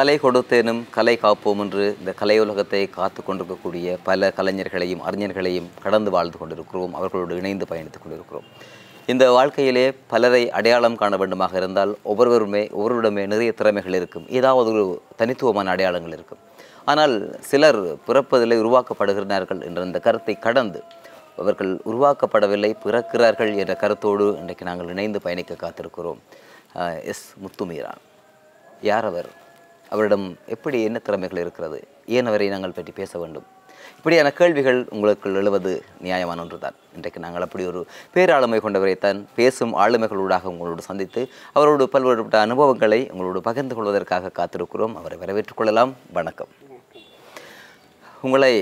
கலை கொடுத்தேனும் கலை காப்போம் என்று இந்த கலையுலகத்தை காத்து கொண்டிருக்கக்கூடிய பல கலைஞர்களையும் அறிஞர்களையும் கடந்து வாழ்ந்து கொண்டிருக்கிறோம் அவர்களோடு இணைந்து பயணித்து கொண்டிருக்கிறோம் இந்த வாழ்க்கையிலே பலரை அடையாளம் காண வேண்டுமாக இருந்தால் ஒவ்வொருவருமே ஒவ்வொருடமே நிறைய திறமைகள் இருக்கும் ஏதாவது ஒரு தனித்துவமான அடையாளங்கள் இருக்கும் ஆனால் சிலர் பிறப்பதிலே உருவாக்கப்படுகிறார்கள் என்ற இந்த கருத்தை கடந்து அவர்கள் உருவாக்கப்படவில்லை பிறக்கிறார்கள் என்ற கருத்தோடு இன்றைக்கு நாங்கள் இணைந்து பயணிக்க காத்திருக்கிறோம் எஸ் முத்துமீரான் யார் அவர் அவரிடம் எப்படி என்ன திறமைகள் இருக்கிறது ஏன் அவரை நாங்கள் பற்றி பேச வேண்டும் இப்படியான கேள்விகள் உங்களுக்கு எழுவது நியாயமான ஒன்று தான் இன்றைக்கு நாங்கள் அப்படி ஒரு பேராளுமை கொண்டவரைத்தான் பேசும் ஆளுமைகளூடாக உங்களோடு சந்தித்து அவரோடு பல்வேறுபட்ட அனுபவங்களை உங்களோடு பகிர்ந்து கொள்வதற்காக காத்திருக்கிறோம் அவரை வரவேற்றுக் கொள்ளலாம் வணக்கம் உங்களை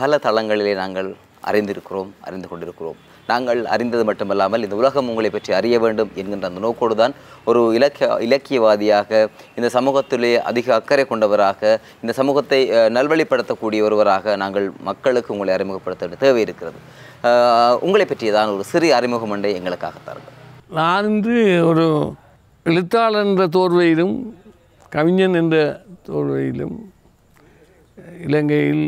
பல தளங்களிலே நாங்கள் அறிந்திருக்கிறோம் அறிந்து கொண்டிருக்கிறோம் நாங்கள் அறிந்தது மட்டுமல்லாமல் இந்த உலகம் உங்களை பற்றி அறிய வேண்டும் என்கின்ற அந்த நோக்கோடு தான் ஒரு இலக்கிய இலக்கியவாதியாக இந்த சமூகத்திலே அதிக அக்கறை கொண்டவராக இந்த சமூகத்தை நல்வழிப்படுத்தக்கூடிய ஒருவராக நாங்கள் மக்களுக்கு உங்களை அறிமுகப்படுத்த வேண்டிய தேவை இருக்கிறது உங்களை பற்றிய தான் ஒரு சிறிய அறிமுகம் ஒன்றை எங்களுக்காக நான் இன்று ஒரு எழுத்தாளர் என்ற தோர்வையிலும் கவிஞன் என்ற தோர்வையிலும் இலங்கையில்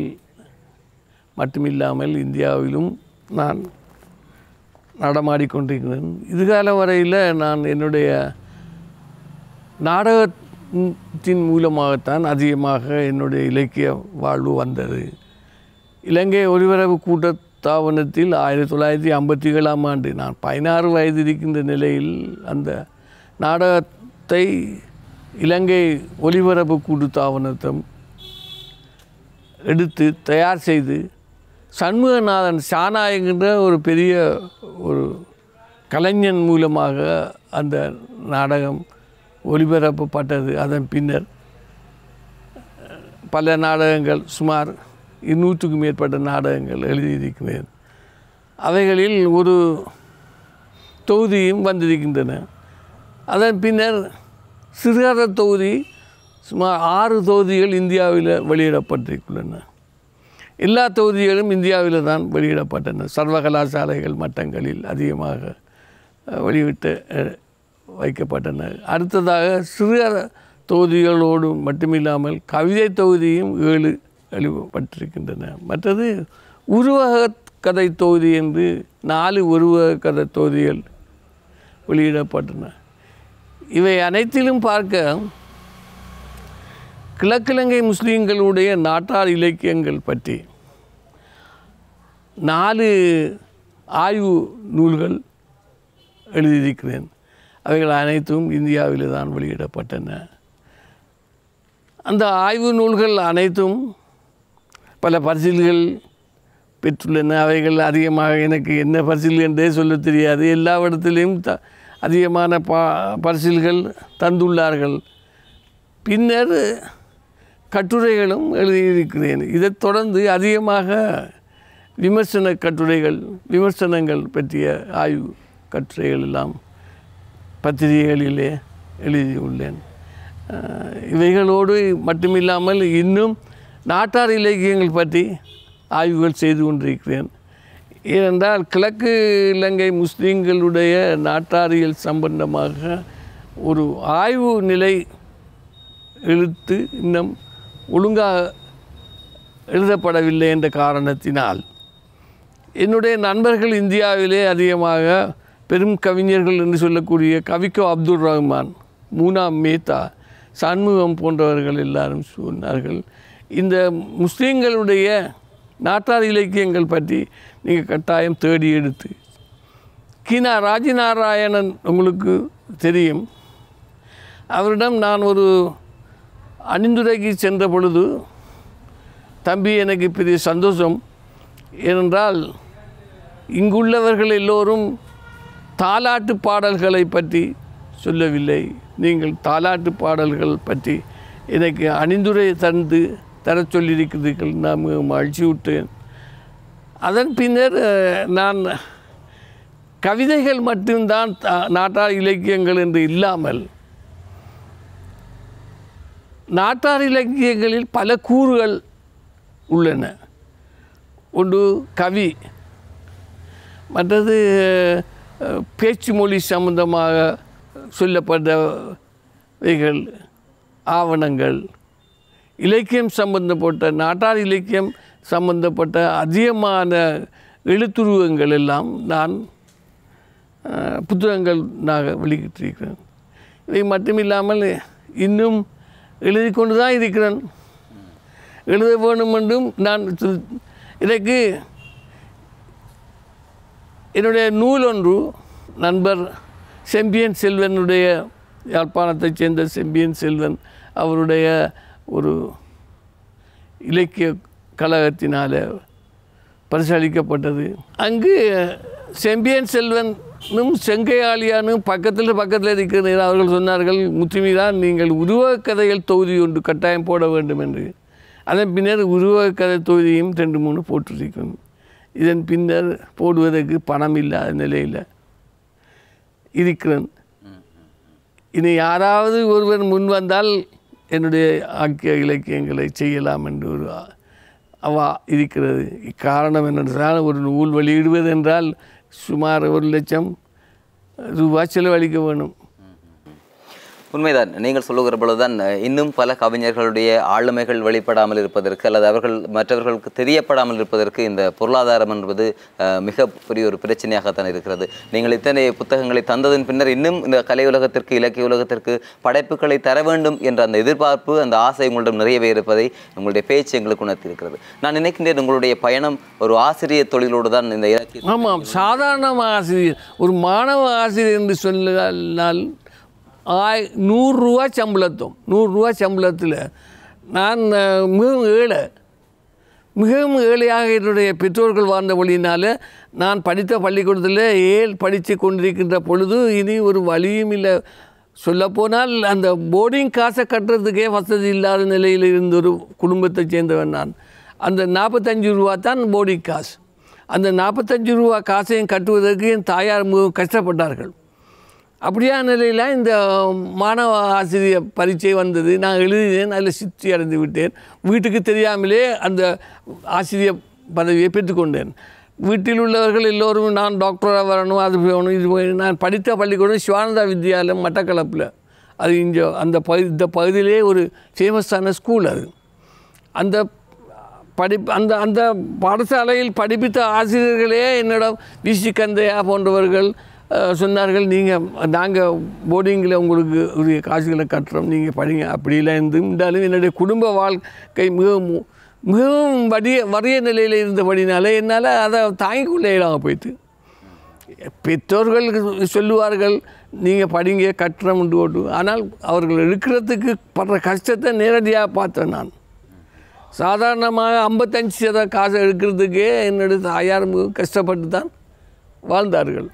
மட்டுமில்லாமல் இந்தியாவிலும் நான் நடமாடிக்கொண்டிருக்கிறேன் இதுகால வரையில் நான் என்னுடைய நாடகத்தின் மூலமாகத்தான் அதிகமாக என்னுடைய இலக்கிய வாழ்வு வந்தது இலங்கை ஒலிபரப்பு கூட்ட ஸ்தாபனத்தில் ஆயிரத்தி தொள்ளாயிரத்தி ஐம்பத்தி ஏழாம் ஆண்டு நான் பதினாறு வயது இருக்கின்ற நிலையில் அந்த நாடகத்தை இலங்கை ஒலிபரப்பு கூட்டு தாபனத்தம் எடுத்து தயார் செய்து சண்முகநாதன் சாணாயங்கிற ஒரு பெரிய ஒரு கலைஞன் மூலமாக அந்த நாடகம் ஒளிபரப்பப்பட்டது அதன் பின்னர் பல நாடகங்கள் சுமார் இருநூற்றுக்கும் மேற்பட்ட நாடகங்கள் எழுதியிருக்கிறேன் அவைகளில் ஒரு தொகுதியும் வந்திருக்கின்றன அதன் பின்னர் சிறுகதை தொகுதி சுமார் ஆறு தொகுதிகள் இந்தியாவில் வெளியிடப்பட்டிருக்கின்றன எல்லா தொகுதிகளும் இந்தியாவில் தான் வெளியிடப்பட்டன சர்வகலாசாலைகள் மட்டங்களில் அதிகமாக வெளியிட்டு வைக்கப்பட்டன அடுத்ததாக சிறு தொகுதிகளோடு மட்டுமில்லாமல் கவிதை தொகுதியும் ஏழு எழுவப்பட்டிருக்கின்றன மற்றது உருவக கதை தொகுதி என்று நாலு உருவக கதை தொகுதிகள் வெளியிடப்பட்டன இவை அனைத்திலும் பார்க்க கிழக்கிழங்கை முஸ்லீம்களுடைய நாட்டார் இலக்கியங்கள் பற்றி நாலு ஆய்வு நூல்கள் எழுதியிருக்கிறேன் அவைகள் அனைத்தும் இந்தியாவில் தான் வெளியிடப்பட்டன அந்த ஆய்வு நூல்கள் அனைத்தும் பல பரிசில்கள் பெற்றுள்ளன அவைகள் அதிகமாக எனக்கு என்ன பரிசில் என்றே சொல்ல தெரியாது எல்லா எல்லாவிடத்திலையும் த அதிகமான பா பரிசில்கள் தந்துள்ளார்கள் பின்னர் கட்டுரைகளும் எழுதியிருக்கிறேன் இதைத் தொடர்ந்து அதிகமாக விமர்சன கட்டுரைகள் விமர்சனங்கள் பற்றிய ஆய்வு கட்டுரைகள் எல்லாம் பத்திரிகைகளிலே எழுதியுள்ளேன் இவைகளோடு மட்டுமில்லாமல் இன்னும் நாட்டார் இலக்கியங்கள் பற்றி ஆய்வுகள் செய்து கொண்டிருக்கிறேன் ஏனென்றால் கிழக்கு இலங்கை முஸ்லீம்களுடைய நாட்டாரியல் சம்பந்தமாக ஒரு ஆய்வு நிலை எழுத்து இன்னும் ஒழுங்காக எழுதப்படவில்லை என்ற காரணத்தினால் என்னுடைய நண்பர்கள் இந்தியாவிலே அதிகமாக பெரும் கவிஞர்கள் என்று சொல்லக்கூடிய கவிக்கோ அப்துல் ரஹ்மான் மூனா மேத்தா சண்முகம் போன்றவர்கள் எல்லாரும் சொன்னார்கள் இந்த முஸ்லீம்களுடைய நாட்டார் இலக்கியங்கள் பற்றி நீங்கள் கட்டாயம் தேடி எடுத்து கீனா ராஜநாராயணன் உங்களுக்கு தெரியும் அவரிடம் நான் ஒரு அணிந்துரைக்கு சென்ற பொழுது தம்பி எனக்கு பெரிய சந்தோஷம் ஏனென்றால் இங்குள்ளவர்கள் எல்லோரும் தாலாட்டு பாடல்களை பற்றி சொல்லவில்லை நீங்கள் தாலாட்டு பாடல்கள் பற்றி எனக்கு அணிந்துரை தந்து தர சொல்லியிருக்கிறீர்கள் நான் மகிழ்ச்சி விட்டேன் அதன் பின்னர் நான் கவிதைகள் மட்டும்தான் நாட்டார் இலக்கியங்கள் என்று இல்லாமல் நாட்டார் இலக்கியங்களில் பல கூறுகள் உள்ளன ஒன்று கவி மற்றது பேச்சு மொழி சம்பந்தமாக சொல்லப்பட்டவைகள் ஆவணங்கள் இலக்கியம் சம்பந்தப்பட்ட நாட்டார் இலக்கியம் சம்பந்தப்பட்ட அதிகமான எழுத்துருவங்கள் எல்லாம் நான் புத்தகங்கள் நான் வெளியிட்டிருக்கிறேன் மட்டும் மட்டுமில்லாமல் இன்னும் எழுதி கொண்டு தான் இருக்கிறேன் எழுத வேண்டும் என்றும் நான் இதற்கு என்னுடைய நூல் ஒன்று நண்பர் செம்பியன் செல்வனுடைய யாழ்ப்பாணத்தைச் சேர்ந்த செம்பியன் செல்வன் அவருடைய ஒரு இலக்கிய கழகத்தினால் பரிசளிக்கப்பட்டது அங்கு செம்பியன் செல்வன் இன்னும் செங்கையாளியானும் பக்கத்தில் பக்கத்தில் இருக்கிறேன் அவர்கள் சொன்னார்கள் முத்துமீரா நீங்கள் உருவகதைகள் தொகுதி ஒன்று கட்டாயம் போட வேண்டும் என்று அதன் பின்னர் உருவகதை தொகுதியும் ரெண்டு மூணு போட்டிருக்கும் இதன் பின்னர் போடுவதற்கு பணம் இல்லாத நிலையில் இருக்கிறேன் இனி யாராவது ஒருவர் முன் வந்தால் என்னுடைய ஆக்கிய இலக்கியங்களை செய்யலாம் என்று ஒரு அவா இருக்கிறது இக்காரணம் என்னென்றால் ஒரு நூல் வெளியிடுவது என்றால் சுமார் ஒரு லட்சம் ரூபா செலவழிக்க வேணும் உண்மைதான் நீங்கள் சொல்லுகிற பொழுதுதான் இன்னும் பல கவிஞர்களுடைய ஆளுமைகள் வெளிப்படாமல் இருப்பதற்கு அல்லது அவர்கள் மற்றவர்களுக்கு தெரியப்படாமல் இருப்பதற்கு இந்த பொருளாதாரம் என்பது மிகப்பெரிய ஒரு பிரச்சனையாகத்தான் இருக்கிறது நீங்கள் இத்தனை புத்தகங்களை தந்ததன் பின்னர் இன்னும் இந்த கலை உலகத்திற்கு இலக்கிய உலகத்திற்கு படைப்புகளை தர வேண்டும் என்ற அந்த எதிர்பார்ப்பு அந்த ஆசை உங்களிடம் நிறையவே இருப்பதை உங்களுடைய பேச்சு எங்களுக்கு உணர்த்தியிருக்கிறது நான் நினைக்கின்றேன் உங்களுடைய பயணம் ஒரு ஆசிரியர் தொழிலோடு தான் இந்த இலக்கிய ஆமாம் சாதாரண ஆசிரியர் ஒரு மாணவ ஆசிரியர் என்று சொல்லால் ஆய் நூறுரூவா சம்பளத்தும் நூறுரூவா சம்பளத்தில் நான் மிகவும் ஏழை மிகவும் ஏழையாக என்னுடைய பெற்றோர்கள் வாழ்ந்த வழியினால் நான் படித்த பள்ளிக்கூடத்தில் ஏழ் படித்து கொண்டிருக்கின்ற பொழுது இனி ஒரு வழியும் இல்லை சொல்லப்போனால் அந்த போர்டிங் காசை கட்டுறதுக்கே வசதி இல்லாத நிலையில் இருந்த ஒரு குடும்பத்தை சேர்ந்தவன் நான் அந்த நாற்பத்தஞ்சு ரூபா தான் போர்டிங் காசு அந்த நாற்பத்தஞ்சு ரூபா காசையும் கட்டுவதற்கு என் தாயார் மிகவும் கஷ்டப்பட்டார்கள் அப்படியான நிலையில் இந்த மாணவ ஆசிரியர் பரீட்சை வந்தது நான் எழுதினேன் அதில் சித்தி அடைந்து விட்டேன் வீட்டுக்கு தெரியாமலே அந்த ஆசிரியர் பதவியை பெற்றுக்கொண்டேன் வீட்டில் உள்ளவர்கள் எல்லோரும் நான் டாக்டராக வரணும் அது வேணும் இது நான் படித்த பள்ளிக்கூடம் சிவானந்தா வித்யாலயம் மட்டக்களப்பில் அது இங்கே அந்த பகு இந்த பகுதியிலே ஒரு ஃபேமஸான ஸ்கூல் அது அந்த படி அந்த அந்த பாடசாலையில் படிப்பித்த ஆசிரியர்களே என்னிடம் விசி கந்தையா போன்றவர்கள் சொன்னார்கள் நீங்கள் நாங்கள் போர்டிங்கில் உங்களுக்கு உரிய காசுகளை கட்டுறோம் நீங்கள் படிங்க அப்படிலாம் இருந்து இருந்தாலும் என்னுடைய குடும்ப வாழ்க்கை மிகவும் மிகவும் வடிய வறிய நிலையில் இருந்தபடினால என்னால் அதை தாங்கிக் கொள்ள போயிட்டு பெற்றோர்கள் சொல்லுவார்கள் நீங்கள் படிங்க கட்டுறோம் உண்டு ஓட்டு ஆனால் அவர்கள் எடுக்கிறதுக்கு படுற கஷ்டத்தை நேரடியாக பார்த்தேன் நான் சாதாரணமாக ஐம்பத்தஞ்சு சதம் காசை எடுக்கிறதுக்கே என்னுடைய தாயார் கஷ்டப்பட்டு தான் வாழ்ந்தார்கள்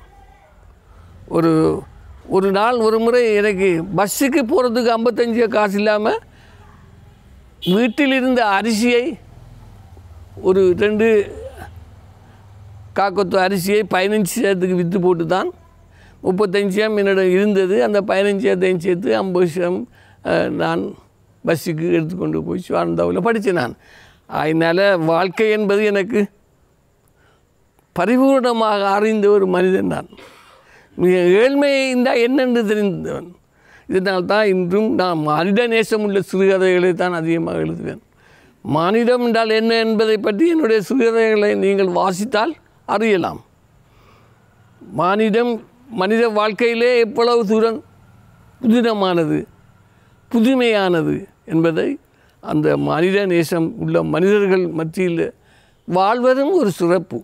ஒரு ஒரு நாள் ஒரு முறை எனக்கு பஸ்ஸுக்கு போகிறதுக்கு ஐம்பத்தஞ்சு காசு இல்லாமல் வீட்டிலிருந்த அரிசியை ஒரு ரெண்டு காக்கத்து அரிசியை பதினஞ்சு சேர்த்துக்கு விற்று போட்டு தான் முப்பத்தஞ்சு என்னிடம் இருந்தது அந்த பதினஞ்சு சேர்த்தையும் சேர்த்து ஐம்பது வருஷம் நான் பஸ்ஸுக்கு எடுத்துக்கொண்டு போய் சுவானந்தாவில் படித்தேன் நான் அதனால் வாழ்க்கை என்பது எனக்கு பரிபூர்ணமாக அறிந்த ஒரு மனிதன் நான் ஏழ்மையை இருந்தால் என்னென்று தெரிந்தவன் இதனால்தான் இன்றும் நான் மனித நேசம் உள்ள சிறுகதைகளை தான் அதிகமாக எழுதுவேன் மானிடம் என்றால் என்ன என்பதை பற்றி என்னுடைய சிறுகதைகளை நீங்கள் வாசித்தால் அறியலாம் மானிடம் மனித வாழ்க்கையிலே எவ்வளவு தூரம் புதினமானது புதுமையானது என்பதை அந்த மனித நேசம் உள்ள மனிதர்கள் மத்தியில் வாழ்வதும் ஒரு சிறப்பு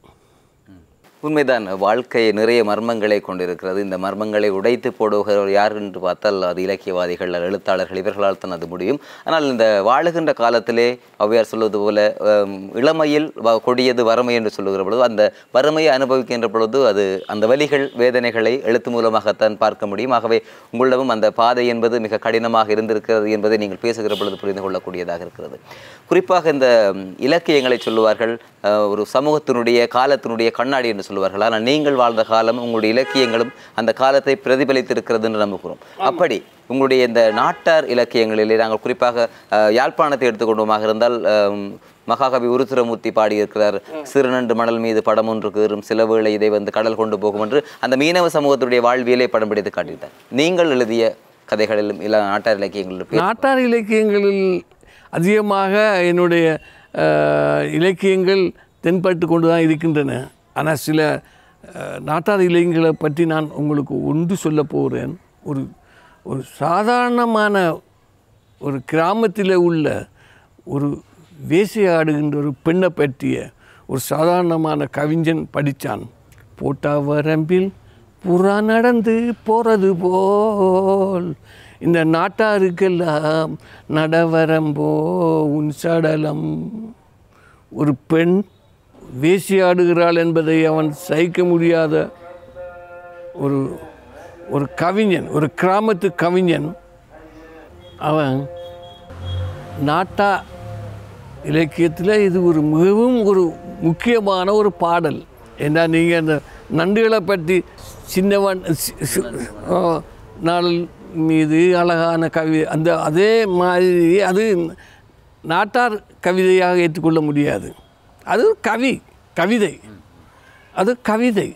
உண்மைதான் வாழ்க்கை நிறைய மர்மங்களை கொண்டிருக்கிறது இந்த மர்மங்களை உடைத்து போடுகிறவர் யார் என்று பார்த்தால் அது இலக்கியவாதிகள் எழுத்தாளர்கள் இவர்களால் தான் அது முடியும் ஆனால் இந்த வாழுகின்ற காலத்திலே அவ்வையார் சொல்வது போல இளமையில் கொடியது வறுமை என்று சொல்லுகிற பொழுது அந்த வறுமையை அனுபவிக்கின்ற பொழுது அது அந்த வழிகள் வேதனைகளை எழுத்து மூலமாகத்தான் பார்க்க முடியும் ஆகவே உங்களிடமும் அந்த பாதை என்பது மிக கடினமாக இருந்திருக்கிறது என்பதை நீங்கள் பேசுகிற பொழுது புரிந்து கொள்ளக்கூடியதாக இருக்கிறது குறிப்பாக இந்த இலக்கியங்களை சொல்லுவார்கள் ஒரு சமூகத்தினுடைய காலத்தினுடைய கண்ணாடி என்று சொல்லுவார்கள் ஆனால் நீங்கள் வாழ்ந்த காலம் உங்களுடைய இலக்கியங்களும் அந்த காலத்தை பிரதிபலித்திருக்கிறது என்று நம்புகிறோம் அப்படி உங்களுடைய இந்த நாட்டார் இலக்கியங்களிலே நாங்கள் குறிப்பாக யாழ்ப்பாணத்தை எடுத்துக்கொண்டோமாக இருந்தால் மகாகவி உருத்திரமூர்த்தி பாடியிருக்கிறார் சிறுநண்டு மணல் மீது படம் ஒன்று கீறும் சில வேளை இதை வந்து கடல் கொண்டு போகும் என்று அந்த மீனவ சமூகத்துடைய வாழ்வியலே படம் பிடித்து காட்டியிருந்தார் நீங்கள் எழுதிய கதைகளிலும் இல்லை நாட்டார் இலக்கியங்களில் நாட்டார் இலக்கியங்களில் அதிகமாக என்னுடைய இலக்கியங்கள் தென்பட்டு கொண்டு தான் இருக்கின்றன ஆனால் சில நாட்டார் இளைஞர்களை பற்றி நான் உங்களுக்கு ஒன்று சொல்ல போகிறேன் ஒரு ஒரு சாதாரணமான ஒரு கிராமத்தில் உள்ள ஒரு வேசையாடுகின்ற ஒரு பெண்ணை பற்றிய ஒரு சாதாரணமான கவிஞன் படித்தான் போட்டா வரம்பில் புறா நடந்து போகிறது போல் இந்த நாட்டாருக்கெல்லாம் நடவரம்போ உன் சடலம் ஒரு பெண் வேசியாடுகிறாள் என்பதை அவன் சகிக்க முடியாத ஒரு ஒரு கவிஞன் ஒரு கிராமத்து கவிஞன் அவன் நாட்டா இலக்கியத்தில் இது ஒரு மிகவும் ஒரு முக்கியமான ஒரு பாடல் ஏன்னா நீங்கள் அந்த நண்டுகளை பற்றி சின்னவன் நாள் மீது அழகான கவி அந்த அதே மாதிரி அது நாட்டார் கவிதையாக ஏற்றுக்கொள்ள முடியாது அது கவி கவிதை அது கவிதை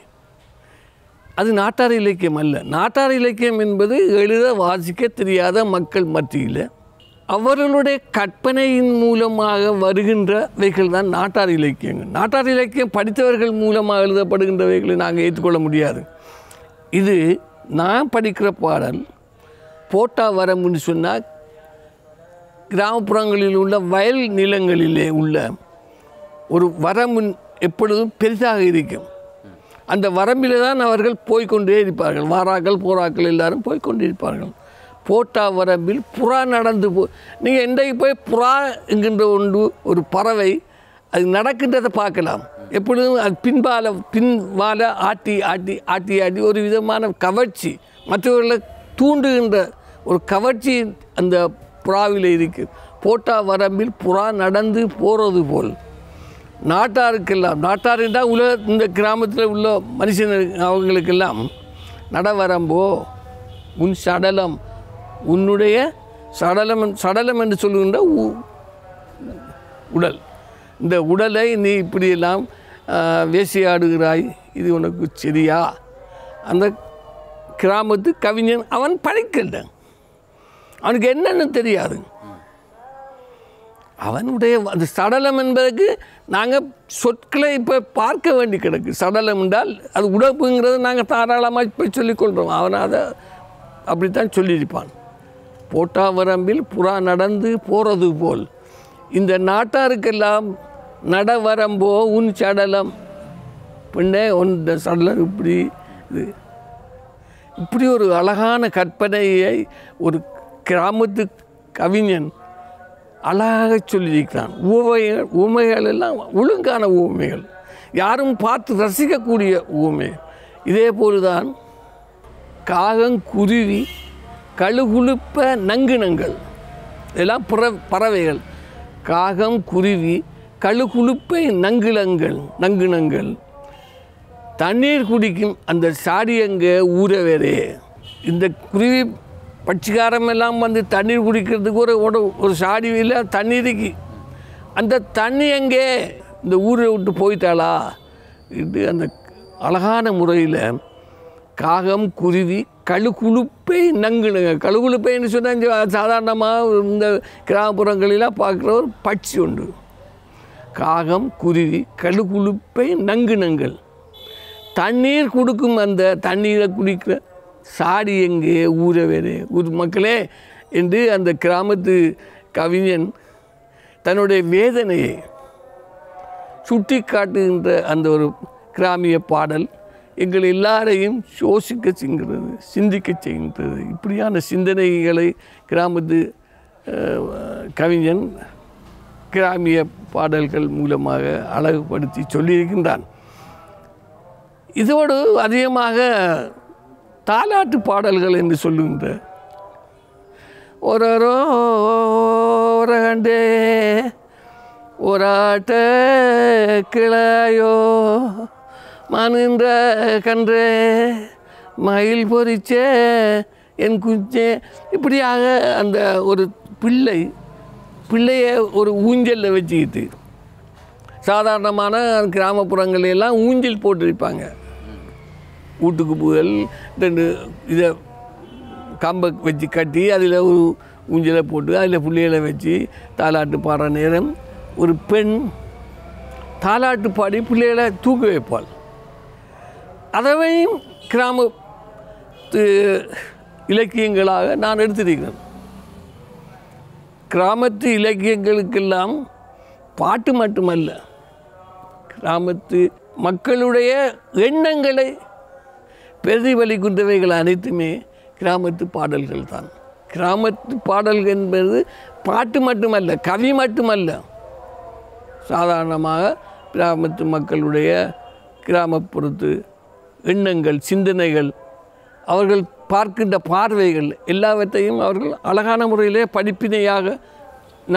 அது நாட்டார் இலக்கியம் அல்ல நாட்டார் இலக்கியம் என்பது எழுத வாசிக்க தெரியாத மக்கள் மத்தியில் அவர்களுடைய கற்பனையின் மூலமாக வருகின்றவைகள் தான் நாட்டார் இலக்கியங்கள் நாட்டார் இலக்கியம் படித்தவர்கள் மூலமாக எழுதப்படுகின்றவைகளை நாங்கள் ஏற்றுக்கொள்ள முடியாது இது நான் படிக்கிற பாடல் போட்டா வரமுன்னு சொன்னால் கிராமப்புறங்களில் உள்ள வயல் நிலங்களிலே உள்ள ஒரு வரம்பு எப்பொழுதும் பெரிதாக இருக்கும் அந்த வரம்பில் தான் அவர்கள் போய்கொண்டே இருப்பார்கள் வாராக்கள் போராக்கள் எல்லாரும் போய்கொண்டே இருப்பார்கள் போட்டா வரம்பில் புறா நடந்து போ நீங்கள் இன்றைக்கு போய் புறா என்கின்ற ஒன்று ஒரு பறவை அது நடக்கின்றதை பார்க்கலாம் எப்பொழுதும் அது பின்பால பின்வால ஆட்டி ஆட்டி ஆட்டி ஆட்டி ஒரு விதமான கவர்ச்சி மற்றவர்களை தூண்டுகின்ற ஒரு கவர்ச்சி அந்த புறாவில் இருக்குது போட்டா வரம்பில் புறா நடந்து போகிறது போல் நாட்டாருக்கெல்லாம் நாட்டாருந்தால் உள்ள இந்த கிராமத்தில் உள்ள மனுஷன் அவங்களுக்கெல்லாம் நடவரம்போ உன் சடலம் உன்னுடைய சடலம் சடலம் என்று சொல்லுகின்ற உடல் இந்த உடலை நீ இப்படியெல்லாம் வேசியாடுகிறாய் இது உனக்கு சரியா அந்த கிராமத்து கவிஞன் அவன் படைக்கல அவனுக்கு என்னென்னு தெரியாது அவனுடைய அந்த சடலம் என்பதற்கு நாங்கள் சொற்களை இப்போ பார்க்க வேண்டி கிடக்கு சடலம் என்றால் அது உடப்புங்கிறது நாங்கள் தாராளமாக இப்போ சொல்லிக்கொள்கிறோம் அவன் அதை அப்படித்தான் சொல்லியிருப்பான் போட்டா வரம்பில் புறா நடந்து போகிறது போல் இந்த நாட்டாருக்கெல்லாம் நட வரம்போ உன் சடலம் பின்னே உன் சடலம் இப்படி இது இப்படி ஒரு அழகான கற்பனையை ஒரு கிராமத்து கவிஞன் அழகாக சொல்லியிருக்கிறான் ஊமைகள் ஊமைகள் எல்லாம் ஒழுங்கான ஊமைகள் யாரும் பார்த்து ரசிக்கக்கூடிய ஊமைகள் இதே போல்தான் காகம் குருவி கழுகுழுப்ப நங்கள் இதெல்லாம் புற பறவைகள் காகம் குருவி கழுகுழுப்பை நங்குளங்கள் நங்குணங்கள் தண்ணீர் குடிக்கும் அந்த சாடியங்க ஊரவேரே இந்த குருவி பட்சிக்காரம் எல்லாம் வந்து தண்ணீர் குடிக்கிறதுக்கு ஒரு ஒரு ஒரு சாடி இல்லை தண்ணீருக்கு அந்த தண்ணி எங்கே இந்த ஊரை விட்டு போயிட்டாளா இது அந்த அழகான முறையில் காகம் குருவி கழு நங்குனுங்க கழு குழுப்பைன்னு சொன்னால் சாதாரணமாக இந்த கிராமப்புறங்களிலாம் பார்க்குற ஒரு பட்சி உண்டு காகம் குருவி கழு கழுகுழுப்பை நங்குனங்கள் தண்ணீர் கொடுக்கும் அந்த தண்ணீரை குடிக்கிற சாடி எங்கே ஊற வேறு ஊர் மக்களே என்று அந்த கிராமத்து கவிஞன் தன்னுடைய வேதனையை சுட்டி காட்டுகின்ற அந்த ஒரு கிராமிய பாடல் எங்கள் எல்லாரையும் சோசிக்க செய்கிறது சிந்திக்க செய்கின்றது இப்படியான சிந்தனைகளை கிராமத்து கவிஞன் கிராமிய பாடல்கள் மூலமாக அழகுபடுத்தி சொல்லியிருக்கின்றான் இதோடு அதிகமாக தாலாட்டு பாடல்கள் என்று சொல்லுகின்ற ஒரு ஒராட்ட கிளையோ மனுந்த கன்றே மயில் பொறிச்சே என் குஞ்சே இப்படியாக அந்த ஒரு பிள்ளை பிள்ளையை ஒரு ஊஞ்சலில் வச்சுக்கிட்டு சாதாரணமான கிராமப்புறங்களெல்லாம் ஊஞ்சல் போட்டிருப்பாங்க வீட்டுக்கு புதல் ரெண்டு இதை கம்பை வச்சு கட்டி அதில் ஒரு ஊஞ்சலை போட்டு அதில் பிள்ளைகளை வச்சு தாலாட்டு பாடுற நேரம் ஒரு பெண் தாலாட்டு பாடி பிள்ளைகளை தூக்க வைப்பாள் அதவையும் கிராம இலக்கியங்களாக நான் எடுத்திருக்கிறேன் கிராமத்து இலக்கியங்களுக்கெல்லாம் பாட்டு மட்டுமல்ல கிராமத்து மக்களுடைய எண்ணங்களை பிரதிபலிக்கின்றவைகள் அனைத்துமே கிராமத்து பாடல்கள் தான் கிராமத்து பாடல்கள் என்பது பாட்டு மட்டுமல்ல கவி மட்டுமல்ல சாதாரணமாக கிராமத்து மக்களுடைய கிராமப்புறத்து எண்ணங்கள் சிந்தனைகள் அவர்கள் பார்க்கின்ற பார்வைகள் எல்லாவற்றையும் அவர்கள் அழகான முறையிலே படிப்பினையாக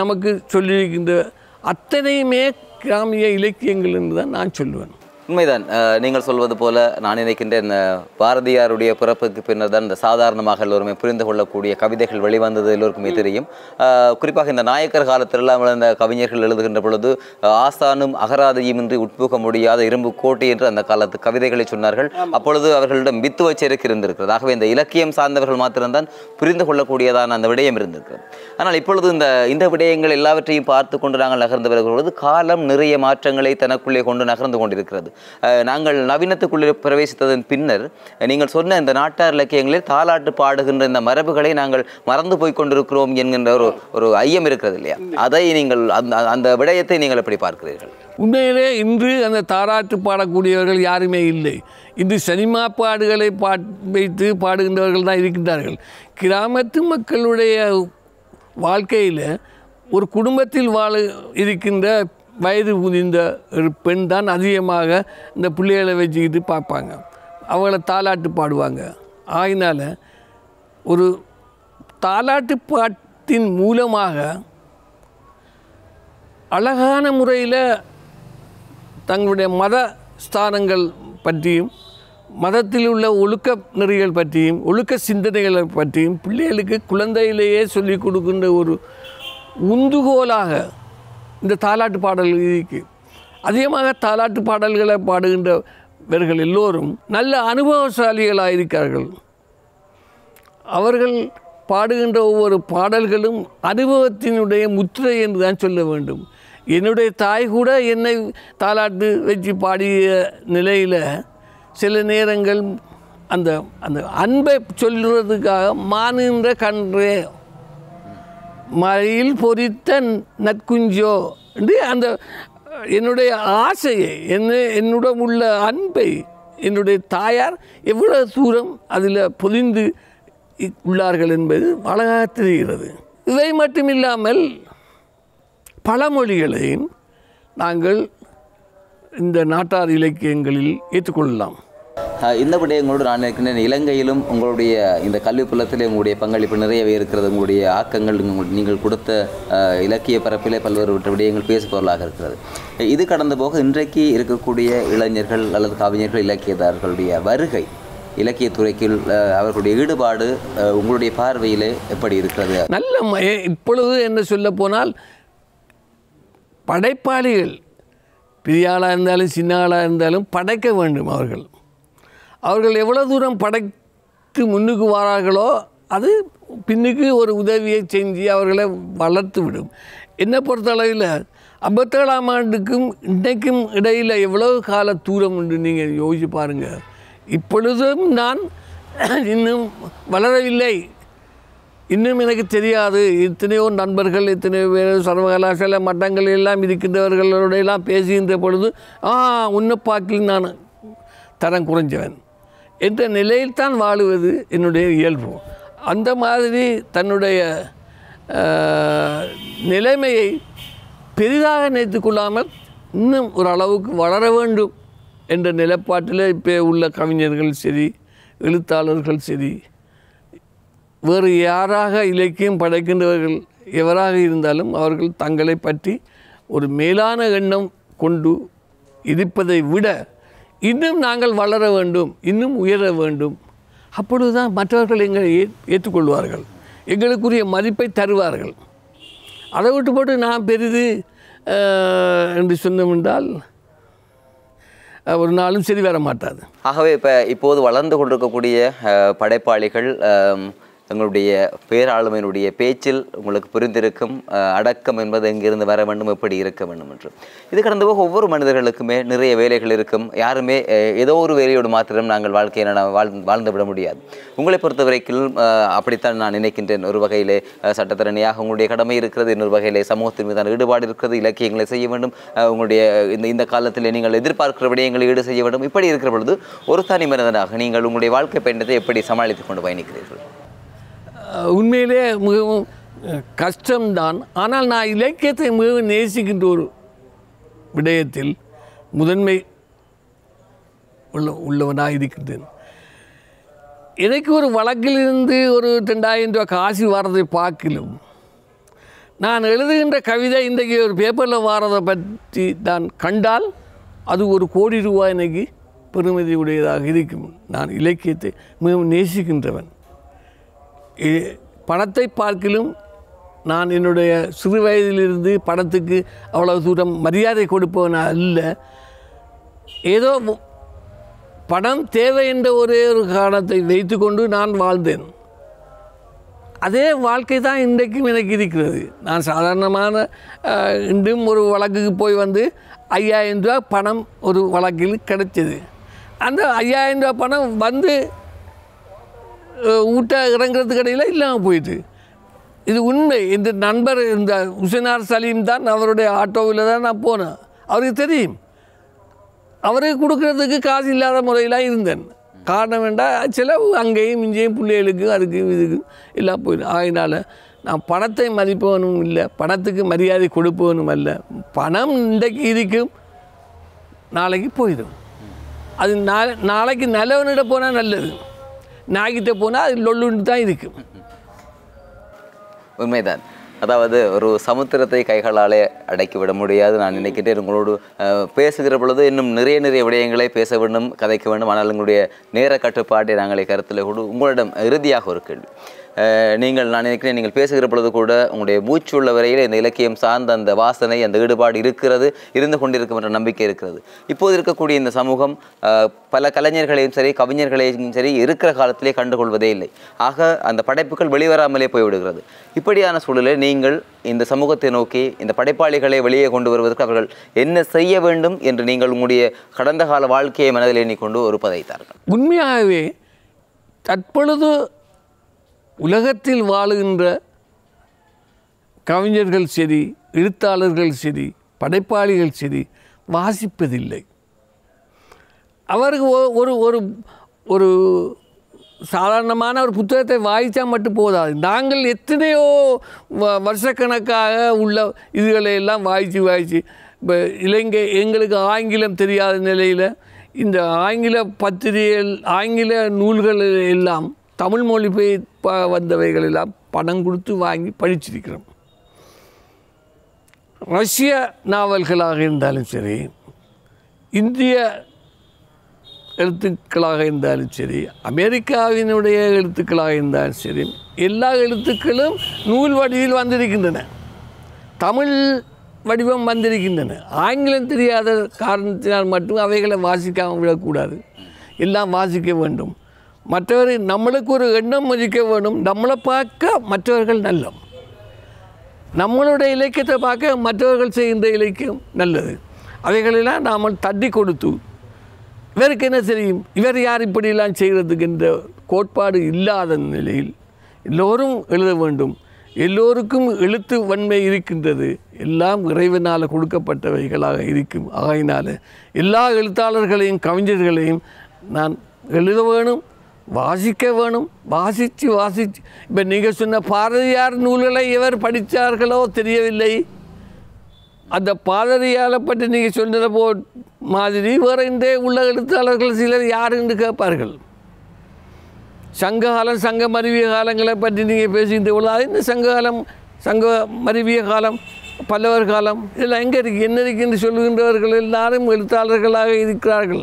நமக்கு சொல்லியிருக்கின்ற அத்தனையுமே கிராமிய இலக்கியங்கள் என்று தான் நான் சொல்லுவேன் உண்மைதான் நீங்கள் சொல்வது போல நான் நினைக்கின்றேன் பாரதியாருடைய பிறப்புக்கு பின்னர் தான் இந்த சாதாரணமாக எல்லோருமே புரிந்து கொள்ளக்கூடிய கவிதைகள் வெளிவந்தது எல்லோருக்குமே தெரியும் குறிப்பாக இந்த நாயக்கர் காலத்திலெல்லாம் இந்த கவிஞர்கள் எழுதுகின்ற பொழுது ஆசானும் அகராதியும் இன்றி உட்புக முடியாத இரும்பு கோட்டை என்று அந்த காலத்து கவிதைகளை சொன்னார்கள் அப்பொழுது அவர்களிடம் வித்து வச்சேருக்கு இருந்திருக்கிறது ஆகவே இந்த இலக்கியம் சார்ந்தவர்கள் மாத்திரம்தான் புரிந்து கொள்ளக்கூடியதான அந்த விடயம் இருந்திருக்கிறது ஆனால் இப்பொழுது இந்த இந்த விடயங்கள் எல்லாவற்றையும் பார்த்து கொண்டு நாங்கள் நகர்ந்து வருகிற பொழுது காலம் நிறைய மாற்றங்களை தனக்குள்ளே கொண்டு நகர்ந்து கொண்டிருக்கிறது நாங்கள் நவீனத்துக்குள்ளே பிரவேசித்ததன் பின்னர் நீங்கள் சொன்ன இந்த நாட்டார் இலக்கியங்களில் தாலாட்டு பாடுகின்ற இந்த மரபுகளை நாங்கள் மறந்து போய் கொண்டிருக்கிறோம் என்கின்ற ஒரு ஒரு ஐயம் இருக்கிறது இல்லையா அதை நீங்கள் அந்த அந்த விடயத்தை நீங்கள் எப்படி பார்க்கிறீர்கள் உண்மையிலே இன்று அந்த தாராட்டு பாடக்கூடியவர்கள் யாருமே இல்லை இன்று சினிமா பாடுகளை பா வைத்து பாடுகின்றவர்கள் தான் இருக்கின்றார்கள் கிராமத்து மக்களுடைய வாழ்க்கையில் ஒரு குடும்பத்தில் வாழ இருக்கின்ற வயது புதிந்த ஒரு பெண் தான் அதிகமாக இந்த பிள்ளைகளை வச்சுக்கிட்டு பார்ப்பாங்க அவங்கள தாலாட்டு பாடுவாங்க ஆகினால ஒரு தாலாட்டு பாட்டின் மூலமாக அழகான முறையில் தங்களுடைய மத ஸ்தானங்கள் பற்றியும் மதத்தில் உள்ள ஒழுக்க நெறிகள் பற்றியும் ஒழுக்க சிந்தனைகளை பற்றியும் பிள்ளைகளுக்கு குழந்தையிலேயே சொல்லிக் கொடுக்கின்ற ஒரு உந்துகோலாக இந்த தாலாட்டு பாடல் இருக்கு அதிகமாக தாலாட்டு பாடல்களை பாடுகின்றவர்கள் எல்லோரும் நல்ல அனுபவசாலிகளாக இருக்கிறார்கள் அவர்கள் பாடுகின்ற ஒவ்வொரு பாடல்களும் அனுபவத்தினுடைய முத்திரை என்று தான் சொல்ல வேண்டும் என்னுடைய தாய் கூட என்னை தாலாட்டு வச்சு பாடிய நிலையில் சில நேரங்கள் அந்த அந்த அன்பை சொல்கிறதுக்காக மானுன்ற கன்றே மழையில் பொறித்த நற்குஞ்சோ என்று அந்த என்னுடைய ஆசையை என்ன என்னுடன் உள்ள அன்பை என்னுடைய தாயார் எவ்வளவு தூரம் அதில் பொதிந்து உள்ளார்கள் என்பது அழகாக தெரிகிறது இதை மட்டுமில்லாமல் பல மொழிகளையும் நாங்கள் இந்த நாட்டார் இலக்கியங்களில் ஏற்றுக்கொள்ளலாம் இந்தபடி உங்களோட நான் இருக்கின்றேன் இலங்கையிலும் உங்களுடைய இந்த கல்வி புலத்தில் உங்களுடைய பங்களிப்பு நிறையவே இருக்கிறது உங்களுடைய ஆக்கங்கள் நீங்கள் கொடுத்த இலக்கிய பரப்பிலே பல்வேறு விட்ட விடயங்கள் பேசுபொருளாக இருக்கிறது இது கடந்த போக இன்றைக்கு இருக்கக்கூடிய இளைஞர்கள் அல்லது கவிஞர்கள் இலக்கியதார்களுடைய வருகை இலக்கியத்துறைக்குள் அவர்களுடைய ஈடுபாடு உங்களுடைய பார்வையில் எப்படி இருக்கிறது நல்ல இப்பொழுது என்ன சொல்ல போனால் படைப்பாளிகள் பெரிய ஆளாக இருந்தாலும் சின்ன ஆளாக இருந்தாலும் படைக்க வேண்டும் அவர்கள் அவர்கள் எவ்வளோ தூரம் படைக்கு முன்னுக்கு வாரார்களோ அது பின்னுக்கு ஒரு உதவியை செஞ்சு அவர்களை வளர்த்து விடும் என்னை பொறுத்தளவில் ஐம்பத்தேழாம் ஆண்டுக்கும் இன்றைக்கும் இடையில் எவ்வளோ கால தூரம் உண்டு நீங்கள் யோசிச்சு பாருங்கள் இப்பொழுதும் நான் இன்னும் வளரவில்லை இன்னும் எனக்கு தெரியாது எத்தனையோ நண்பர்கள் இத்தனையோ பேர் சர்வகலாசால மட்டங்கள் எல்லாம் இருக்கின்றவர்களோடையெல்லாம் பேசுகின்ற பொழுது ஆ உன்னை பார்க்கலாம் நான் தரம் குறைஞ்சவன் என்ற நிலையில்தான் வாழுவது என்னுடைய இயல்பு அந்த மாதிரி தன்னுடைய நிலைமையை பெரிதாக நினைத்து கொள்ளாமல் இன்னும் ஒரு அளவுக்கு வளர வேண்டும் என்ற நிலைப்பாட்டில் இப்போ உள்ள கவிஞர்கள் சரி எழுத்தாளர்கள் சரி வேறு யாராக இலக்கியம் படைக்கின்றவர்கள் எவராக இருந்தாலும் அவர்கள் தங்களை பற்றி ஒரு மேலான எண்ணம் கொண்டு இருப்பதை விட இன்னும் நாங்கள் வளர வேண்டும் இன்னும் உயர வேண்டும் அப்பொழுது தான் மற்றவர்கள் எங்களை ஏற்றுக்கொள்வார்கள் எங்களுக்குரிய மதிப்பை தருவார்கள் அதை விட்டு போட்டு நான் பெரிது என்று சொன்னோம்னால் ஒரு நாளும் சரி வர மாட்டாது ஆகவே இப்போ இப்போது வளர்ந்து கொண்டிருக்கக்கூடிய படைப்பாளிகள் தங்களுடைய பேராளுமையினுடைய பேச்சில் உங்களுக்கு புரிந்திருக்கும் அடக்கம் என்பது எங்கிருந்து வர வேண்டும் எப்படி இருக்க வேண்டும் என்று இது கடந்த போக ஒவ்வொரு மனிதர்களுக்குமே நிறைய வேலைகள் இருக்கும் யாருமே ஏதோ ஒரு வேலையோடு மாத்திரம் நாங்கள் வாழ்க்கையை நான் வாழ் வாழ்ந்து விட முடியாது உங்களை பொறுத்த வரைக்கும் அப்படித்தான் நான் நினைக்கின்றேன் ஒரு வகையிலே சட்டத்திறனையாக உங்களுடைய கடமை இருக்கிறது இன்னொரு வகையிலே சமூகத்தின் மீதான ஈடுபாடு இருக்கிறது இலக்கியங்களை செய்ய வேண்டும் உங்களுடைய இந்த இந்த காலத்தில் நீங்கள் எதிர்பார்க்கிற விடயங்களை ஈடு செய்ய வேண்டும் இப்படி இருக்கிற பொழுது ஒரு தனி மனிதனாக நீங்கள் உங்களுடைய வாழ்க்கை பயணத்தை எப்படி சமாளித்துக் கொண்டு பயணிக்கிறீர்கள் உண்மையிலே மிகவும் கஷ்டம்தான் ஆனால் நான் இலக்கியத்தை மிகவும் நேசிக்கின்ற ஒரு விடயத்தில் முதன்மை உள்ள உள்ளவனாக இருக்கின்றேன் எனக்கு ஒரு வழக்கிலிருந்து ஒரு ரெண்டாயிரம் ரூபா காசு வாரதை பார்க்கலும் நான் எழுதுகின்ற கவிதை இன்றைக்கு ஒரு பேப்பரில் வர்றதை பற்றி நான் கண்டால் அது ஒரு கோடி ரூபாய் இன்றைக்கு பெருமதி உடையதாக இருக்கும் நான் இலக்கியத்தை மிகவும் நேசிக்கின்றவன் படத்தை பார்க்கிலும் நான் என்னுடைய சிறு வயதிலிருந்து படத்துக்கு அவ்வளவு தூரம் மரியாதை கொடுப்பவன் அல்ல ஏதோ படம் தேவை என்ற ஒரே ஒரு காரணத்தை வைத்துக்கொண்டு நான் வாழ்ந்தேன் அதே வாழ்க்கை தான் இன்றைக்கும் எனக்கு இருக்கிறது நான் சாதாரணமான இன்றும் ஒரு வழக்குக்கு போய் வந்து ஐயாயிரம் ரூபா பணம் ஒரு வழக்கில் கிடைச்சது அந்த ஐயாயிரம் ரூபா பணம் வந்து ஊட்ட இறங்குறதுக்கு இடையில் இல்லாமல் போயிட்டு இது உண்மை இந்த நண்பர் இந்த உசைனார் சலீம் தான் அவருடைய ஆட்டோவில் தான் நான் போனேன் அவருக்கு தெரியும் அவருக்கு கொடுக்கறதுக்கு காசு இல்லாத முறையில் இருந்தேன் காரணம் வேண்டாம் செலவு அங்கேயும் இங்கேயும் பிள்ளைகளுக்கும் அதுக்கு இதுக்கு எல்லாம் போயிடும் ஆகினால நான் பணத்தை மதிப்பவனும் இல்லை பணத்துக்கு மரியாதை கொடுப்பவனும் அல்ல பணம் இன்றைக்கு இருக்கும் நாளைக்கு போயிடும் அது நாளை நாளைக்கு நல்லவனிட போனால் நல்லது நாய்கிட்ட போனால் அது லொல்லுன்னு தான் இருக்கு உண்மைதான் அதாவது ஒரு சமுத்திரத்தை கைகளாலே அடக்கிவிட முடியாது நான் நினைக்கிட்டேன் உங்களோடு பேசுகிற பொழுது இன்னும் நிறைய நிறைய விடயங்களை பேச வேண்டும் கதைக்க வேண்டும் ஆனால் உங்களுடைய நேர கட்டுப்பாட்டை நாங்களே கருத்தில் கொடு உங்களிடம் இறுதியாக ஒரு கேள்வி நீங்கள் நான் நினைக்கிறேன் நீங்கள் பேசுகிற பொழுது கூட உங்களுடைய மூச்சு உள்ள வரையில் இந்த இலக்கியம் சார்ந்த அந்த வாசனை அந்த ஈடுபாடு இருக்கிறது இருந்து கொண்டிருக்கும் என்ற நம்பிக்கை இருக்கிறது இப்போது இருக்கக்கூடிய இந்த சமூகம் பல கலைஞர்களையும் சரி கவிஞர்களையும் சரி இருக்கிற காலத்திலே கண்டுகொள்வதே இல்லை ஆக அந்த படைப்புகள் வெளிவராமலே போய்விடுகிறது இப்படியான சூழலில் நீங்கள் இந்த சமூகத்தை நோக்கி இந்த படைப்பாளிகளை வெளியே கொண்டு வருவதற்கு அவர்கள் என்ன செய்ய வேண்டும் என்று நீங்கள் உங்களுடைய கடந்த கால வாழ்க்கையை மனதில் எண்ணிக்கொண்டு ஒரு பதைத்தார்கள் உண்மையாகவே தற்பொழுது உலகத்தில் வாழுகின்ற கவிஞர்கள் சரி எழுத்தாளர்கள் சரி படைப்பாளிகள் சரி வாசிப்பதில்லை அவருக்கு ஒரு ஒரு ஒரு சாதாரணமான ஒரு புத்தகத்தை வாசித்தா மட்டும் போதாது நாங்கள் எத்தனையோ வ வருஷக்கணக்காக உள்ள இதுகளை எல்லாம் வாசித்து வாசித்து இப்போ இலங்கை எங்களுக்கு ஆங்கிலம் தெரியாத நிலையில் இந்த ஆங்கில பத்திரிகைகள் ஆங்கில நூல்கள் எல்லாம் தமிழ் மொழி போய் ப வந்தவைகளெல்லாம் பணம் கொடுத்து வாங்கி படிச்சிருக்கிறோம் ரஷ்ய நாவல்களாக இருந்தாலும் சரி இந்திய எழுத்துக்களாக இருந்தாலும் சரி அமெரிக்காவினுடைய எழுத்துக்களாக இருந்தாலும் சரி எல்லா எழுத்துக்களும் நூல் வடிவில் வந்திருக்கின்றன தமிழ் வடிவம் வந்திருக்கின்றன ஆங்கிலம் தெரியாத காரணத்தினால் மட்டும் அவைகளை வாசிக்காமல் விடக்கூடாது எல்லாம் வாசிக்க வேண்டும் மற்றவர் நம்மளுக்கு ஒரு எண்ணம் மதிக்க வேணும் நம்மளை பார்க்க மற்றவர்கள் நல்லம் நம்மளுடைய இலக்கியத்தை பார்க்க மற்றவர்கள் செய்கின்ற இலக்கியம் நல்லது அவைகளெல்லாம் நாம் தட்டி கொடுத்து இவருக்கு என்ன தெரியும் இவர் யார் இப்படியெல்லாம் செய்கிறதுக்கின்ற கோட்பாடு இல்லாத நிலையில் எல்லோரும் எழுத வேண்டும் எல்லோருக்கும் எழுத்து வன்மை இருக்கின்றது எல்லாம் இறைவனால் கொடுக்கப்பட்டவைகளாக இருக்கும் ஆகையினால் எல்லா எழுத்தாளர்களையும் கவிஞர்களையும் நான் எழுத வேணும் வாசிக்க வேணும் வாசித்து வாசித்து இப்போ நீங்கள் சொன்ன பாரதியார் நூல்களை இவர் படித்தார்களோ தெரியவில்லை அந்த பாரதியாரை பற்றி நீங்கள் சொன்னதை போ மாதிரி வேறு இந்த உள்ள எழுத்தாளர்கள் சிலர் யார் என்று கேட்பார்கள் சங்ககாலம் சங்க மருவிய காலங்களை பற்றி நீங்கள் பேசிக்கிட்டு இவ்வளோ அது இந்த சங்ககாலம் சங்க மருவிய காலம் பல்லவர் காலம் இதில் எங்கே இருக்குது என்ன என்று சொல்லுகின்றவர்கள் எல்லாரும் எழுத்தாளர்களாக இருக்கிறார்கள்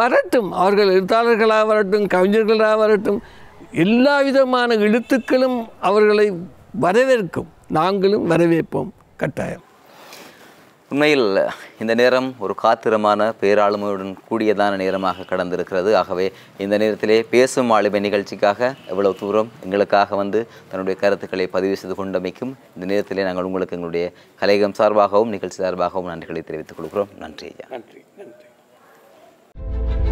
வரட்டும் அவர்கள் எழுத்தாளர்களாக வரட்டும் கவிஞர்களாக வரட்டும் எல்லா விதமான எழுத்துக்களும் அவர்களை வரவேற்கும் நாங்களும் வரவேற்போம் கட்டாயம் உண்மையில் இந்த நேரம் ஒரு காத்திரமான பேராளுமையுடன் கூடியதான நேரமாக கடந்திருக்கிறது ஆகவே இந்த நேரத்திலே பேசும் ஆளுமை நிகழ்ச்சிக்காக எவ்வளவு தூரம் எங்களுக்காக வந்து தன்னுடைய கருத்துக்களை பதிவு செய்து கொண்டமைக்கும் இந்த நேரத்திலே நாங்கள் உங்களுக்கு எங்களுடைய கலைகம் சார்பாகவும் நிகழ்ச்சி சார்பாகவும் நன்றிகளை தெரிவித்துக் கொள்கிறோம் நன்றி ஐயா நன்றி நன்றி Thank you.